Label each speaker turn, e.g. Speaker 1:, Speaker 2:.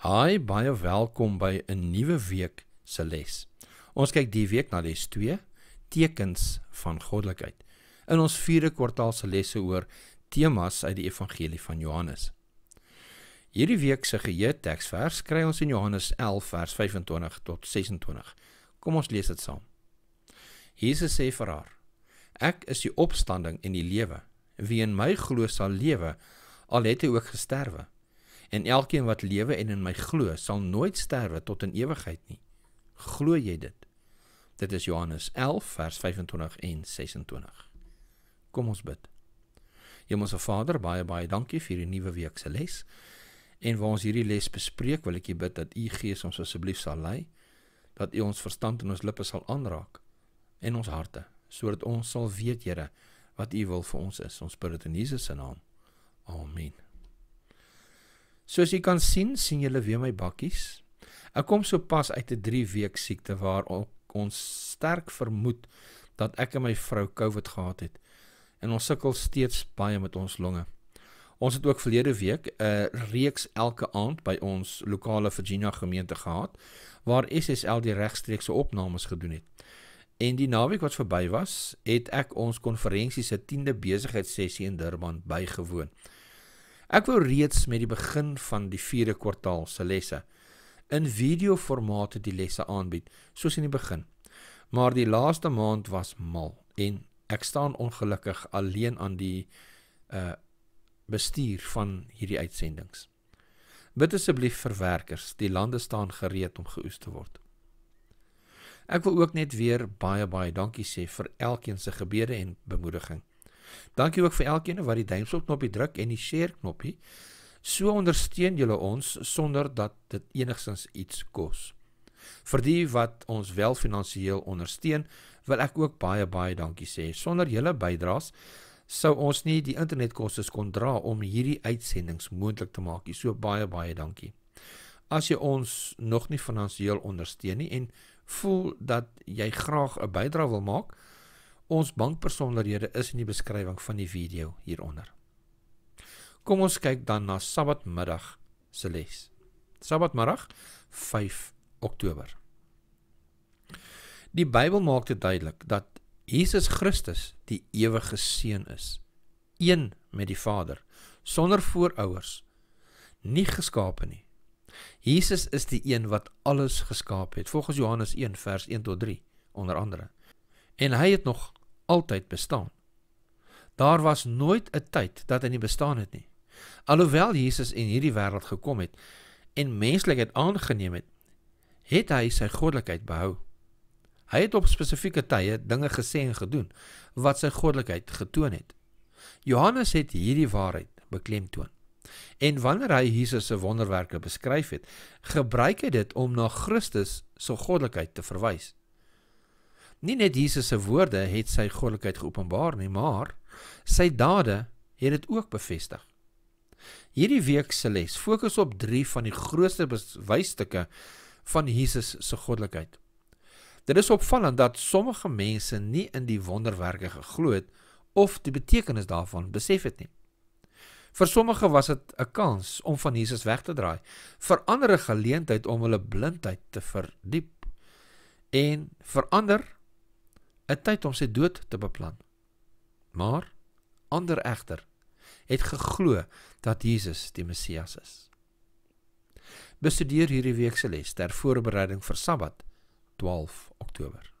Speaker 1: Hi, baie welkom by 'n nuwe week se les. Ons kyk die week na les 2, tekens van goddelikheid. In ons 4de kwartaal se lesse oor temas uit die evangelie van Johannes. Hierdie week se geheue teksvers kry ons in Johannes 11 vers 25 tot 26. Kom ons lees dit saam. Jesus sê vir haar: Ek is die opstanding en die lewe. Wie in my glo sal lewe al het hy ook gesterwe en elkeen wat lewe en in my glo, sal nooit sterwe tot in ewigheid nie. Glo jy dit? Dit is Johannes 11 vers 25 en 26. Kom ons bid. Hemelse Vader, baie baie dankie vir hierdie nuwe week se les. En waar ons hierdie les bespreek, wil ek U bid dat U Gees ons asseblief sal lei, dat U ons verstand en ons lippe sal aanraak en ons harte, sodat ons sal weet, Here, wat U wil vir ons is. Ons bid dit in Jesus se naam. Amen. Soos jy kan sien, sien julle weer my bakkies. Ek kom sopas uit 'n 3 week siekte waar ons sterk vermoed dat ek en my vrou COVID gehad het en ons sukkel steeds baie met ons longe. Ons het ook verlede week 'n reeks elke aand by ons lokale Virginia gemeente gehad waar SSL die regstreekse opnames gedoen het. En die naweek wat verby was, het ek ons konferensie se 10de besigheidsessie in Durban bygewoon. Ek wou reeds met die begin van die 4de kwartaal se lesse in videoformaat die lesse aanbied, soos in die begin. Maar die laaste maand was mal en ek staan ongelukkig alleen aan die uh bestuur van hierdie uitsendings. Bid asseblief vir werkers, die lande staan gereed om geoes te word. Ek wil ook net weer baie baie dankie sê vir elkeen se gebede en bemoediging. Dankie ook vir elkeen wat die duimpjie knoppie druk en die share knoppie. So ondersteun julle ons sonder dat dit enigstens iets kos. Vir die wat ons wel finansiëel ondersteun, wil ek ook baie baie dankie sê. Sonder julle bydraes sou ons nie die internetkoste kon dra om hierdie uitsendings moontlik te maak nie. So baie baie dankie. As jy ons nog nie finansiëel ondersteun nie en voel dat jy graag 'n bydrae wil maak, Ons bankpersoonlikhede is in die beskrywing van die video hieronder. Kom ons kyk dan na Sabbatmiddag se les. Sabbatmiddag 5 Oktober. Die Bybel maak dit duidelik dat Jesus Christus die ewige seun is, een met die Vader, sonder voorouers, nie geskape nie. Jesus is die een wat alles geskaap het, volgens Johannes 1 vers 1 tot 3 onder andere. En hy het nog altyd bestaan. Daar was nooit 'n tyd dat hy nie bestaan het nie. Alhoewel Jesus in hierdie wêreld gekom het en menslikheid aangeneem het, het hy sy goddelikheid behou. Hy het op spesifieke tye dinge gesê en gedoen wat sy goddelikheid getoon het. Johannes het hierdie waarheid beklemtoon. En wanneer hy Jesus se wonderwerke beskryf het, gebruik hy dit om na Christus se so goddelikheid te verwys. Nie net Jesus se woorde het sy goddelikheid geopenbaar nie, maar sy dade het dit ook bevestig. Hierdie week se les fokus op 3 van die grootste bewysstukke van Jesus se goddelikheid. Dit is opvallend dat sommige mense nie in die wonderwerke geglo het of die betekenis daarvan besef het nie. Vir sommige was dit 'n kans om van Jesus weg te draai, vir ander 'n geleentheid om hulle blindheid te verdiep. En vir ander 'n tyd om sy dood te beplan. Maar ander egter het geglo dat Jesus die Messias is. Bestudeer hierdie week se les ter voorbereiding vir Sabbat 12 Oktober.